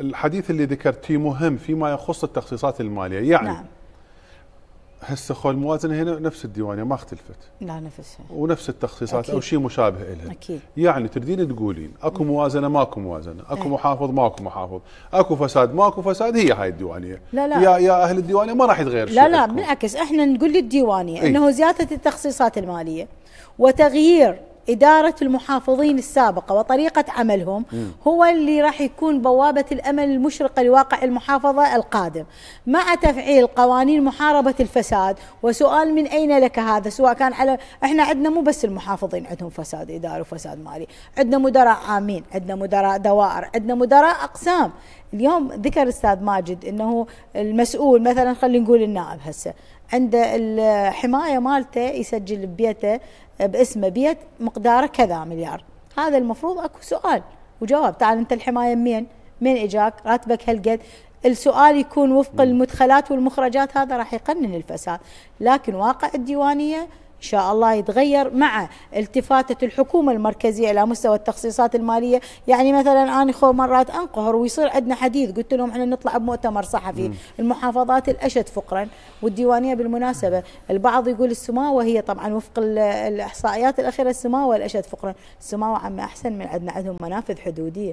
الحديث اللي ذكرتيه مهم فيما يخص التخصيصات الماليه يعني نعم. هسه خو الموازنه هنا نفس الديوانيه ما اختلفت لا نفسها ونفس التخصيصات أكيد. او شيء مشابه لها اكيد يعني تردين تقولين اكو موازنه ماكو موازنه اكو أه. محافظ ماكو محافظ اكو فساد ماكو فساد هي هاي الديوانيه لا لا يا يا اهل الديوانيه ما راح يتغير شيء لا لا بالعكس احنا نقول للديوانيه إيه. انه زياده التخصيصات الماليه وتغيير إدارة المحافظين السابقة وطريقة عملهم هو اللي راح يكون بوابة الأمل المشرقة لواقع المحافظة القادم مع تفعيل قوانين محاربة الفساد وسؤال من أين لك هذا سواء كان على إحنا عندنا مو بس المحافظين عندهم فساد إداري وفساد مالي عندنا مدراء عامين عندنا مدراء دوائر عندنا مدراء أقسام اليوم ذكر استاذ ماجد انه المسؤول مثلا خلينا نقول النائب هسه عنده الحمايه مالته يسجل ببيته باسمه بيت مقداره كذا مليار هذا المفروض اكو سؤال وجواب تعال انت الحمايه منين من اجاك راتبك هالقد السؤال يكون وفق المدخلات والمخرجات هذا راح يقنن الفساد لكن واقع الديوانيه إن شاء الله يتغير مع التفاتة الحكومة المركزية إلى مستوى التخصيصات المالية يعني مثلا أنا خو مرات أنقهر ويصير عندنا حديث قلت لهم احنا نطلع بمؤتمر صحفي مم. المحافظات الأشد فقرا والديوانية بالمناسبة البعض يقول السماوة هي طبعا وفق الإحصائيات الأخيرة السماوة الأشد فقرا السماوة عم أحسن من عندنا عندهم منافذ حدودية